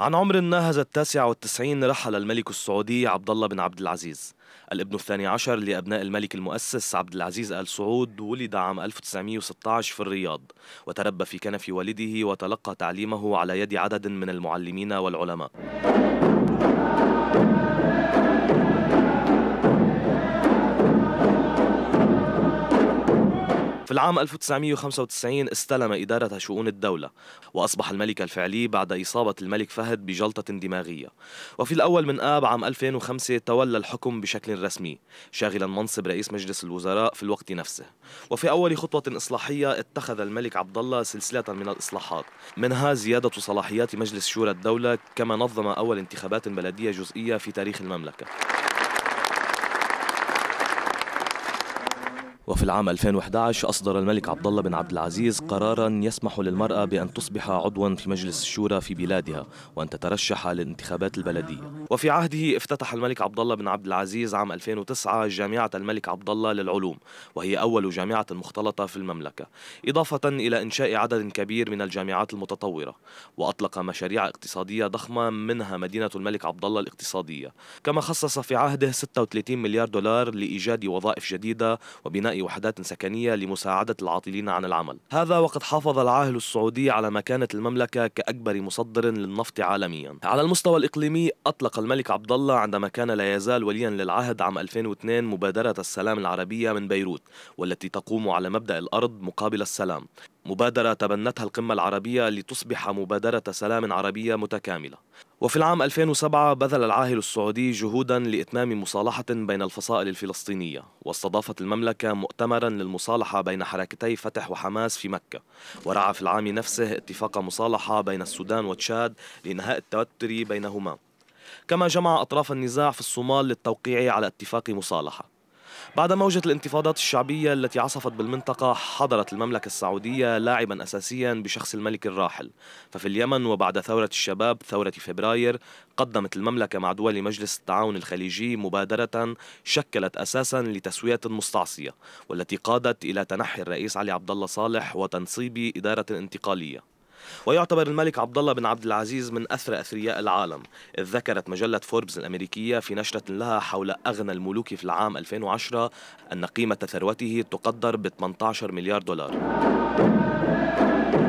عن عمر ناهز التاسع والتسعين رحل الملك السعودي عبد الله بن عبد العزيز الابن الثاني عشر لأبناء الملك المؤسس عبد العزيز آل سعود ولد عام 1916 في الرياض وتربى في كنف والده وتلقى تعليمه على يد عدد من المعلمين والعلماء في العام 1995 استلم إدارة شؤون الدولة وأصبح الملك الفعلي بعد إصابة الملك فهد بجلطة دماغية وفي الأول من آب عام 2005 تولى الحكم بشكل رسمي شاغلا منصب رئيس مجلس الوزراء في الوقت نفسه وفي أول خطوة إصلاحية اتخذ الملك عبد الله سلسلة من الإصلاحات منها زيادة صلاحيات مجلس شورى الدولة كما نظم أول انتخابات بلدية جزئية في تاريخ المملكة وفي العام 2011 أصدر الملك عبد الله بن عبد العزيز قرارا يسمح للمرأة بأن تصبح عضوا في مجلس الشورى في بلادها وأن تترشح للانتخابات البلدية وفي عهده افتتح الملك عبد الله بن عبد العزيز عام 2009 جامعة الملك عبد الله للعلوم وهي أول جامعة مختلطة في المملكة إضافة إلى إنشاء عدد كبير من الجامعات المتطورة وأطلق مشاريع اقتصادية ضخمة منها مدينة الملك عبد الله الاقتصادية كما خصص في عهده 36 مليار دولار لإيجاد وظائف جديدة وبناء وحدات سكنية لمساعدة العاطلين عن العمل هذا وقد حافظ العاهل السعودي على مكانة المملكة كأكبر مصدر للنفط عالميا على المستوى الإقليمي أطلق الملك عبد الله عندما كان لا يزال وليا للعهد عام 2002 مبادرة السلام العربية من بيروت والتي تقوم على مبدأ الأرض مقابل السلام مبادرة تبنتها القمة العربية لتصبح مبادرة سلام عربية متكاملة وفي العام 2007 بذل العاهل السعودي جهودا لإتمام مصالحة بين الفصائل الفلسطينية واستضافت المملكة مؤتمرا للمصالحة بين حركتي فتح وحماس في مكة ورعى في العام نفسه اتفاق مصالحة بين السودان وتشاد لإنهاء التوتر بينهما كما جمع أطراف النزاع في الصومال للتوقيع على اتفاق مصالحة بعد موجة الانتفاضات الشعبية التي عصفت بالمنطقة حضرت المملكة السعودية لاعبا أساسيا بشخص الملك الراحل ففي اليمن وبعد ثورة الشباب ثورة فبراير قدمت المملكة مع دول مجلس التعاون الخليجي مبادرة شكلت أساسا لتسوية المستعصية والتي قادت إلى تنحي الرئيس علي عبد الله صالح وتنصيب إدارة انتقالية ويعتبر الملك عبد الله بن عبد العزيز من أثرى أثرياء العالم إذ ذكرت مجلة فوربس الأمريكية في نشرة لها حول أغنى الملوك في العام 2010 أن قيمة ثروته تقدر ب 18 مليار دولار